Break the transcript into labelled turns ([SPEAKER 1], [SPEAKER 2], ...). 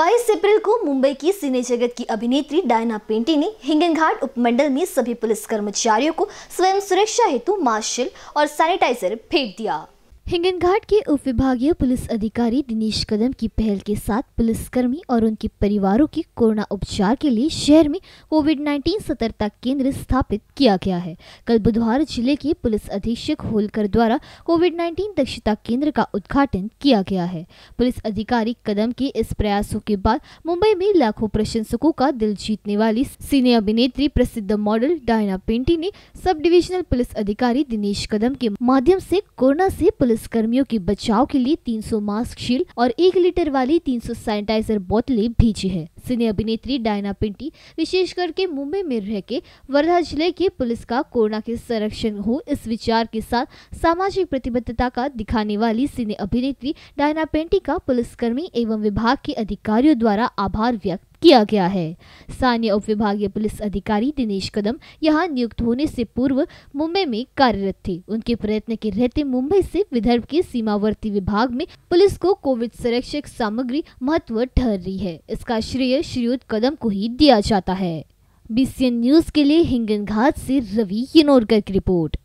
[SPEAKER 1] 22 अप्रैल को मुंबई की सिने जगत की अभिनेत्री डायना पेंटी ने हिंगनघाट उपमंडल में सभी पुलिस कर्मचारियों को स्वयं सुरक्षा हेतु मास्क और सैनिटाइजर भेंट दिया हिंगनघाट के उप विभागीय पुलिस अधिकारी दिनेश कदम की पहल के साथ पुलिसकर्मी और उनके परिवारों की कोरोना उपचार के लिए शहर में कोविड 19 सतर्कता केंद्र स्थापित किया गया है कल बुधवार जिले के पुलिस अधीक्षक होलकर द्वारा कोविड 19 दक्षता केंद्र का उद्घाटन किया गया है पुलिस अधिकारी कदम के इस प्रयासों के बाद मुंबई में लाखों प्रशंसकों का दिल जीतने वाली सीने अभिनेत्री प्रसिद्ध मॉडल डायना पेंटी ने सब डिविजनल पुलिस अधिकारी दिनेश कदम के माध्यम ऐसी कोरोना ऐसी कर्मियों के बचाव के लिए 300 मास्क शील्ड और एक लीटर वाली 300 सैनिटाइजर बोतलें भेजी है सिने अभिनेत्री डायना पिंटी विशेष करके मुंबई में रह के वर्धा जिले के पुलिस का कोरोना के संरक्षण हो इस विचार के साथ सामाजिक प्रतिबद्धता का दिखाने वाली सिने अभिनेत्री डायना पेंटी का पुलिसकर्मी एवं विभाग के अधिकारियों द्वारा आभार व्यक्त किया गया है स्थानीय उप विभागीय पुलिस अधिकारी दिनेश कदम यहाँ नियुक्त होने से पूर्व मुंबई में कार्यरत थे उनके प्रयत्न के रहते मुंबई से विदर्भ के सीमावर्ती विभाग में पुलिस को कोविड संरक्षक सामग्री महत्व ठहर रही है इसका श्रेय श्रीयुत कदम को ही दिया जाता है बीसीएन न्यूज के लिए हिंगन घाट से रवि किनोरकर की रिपोर्ट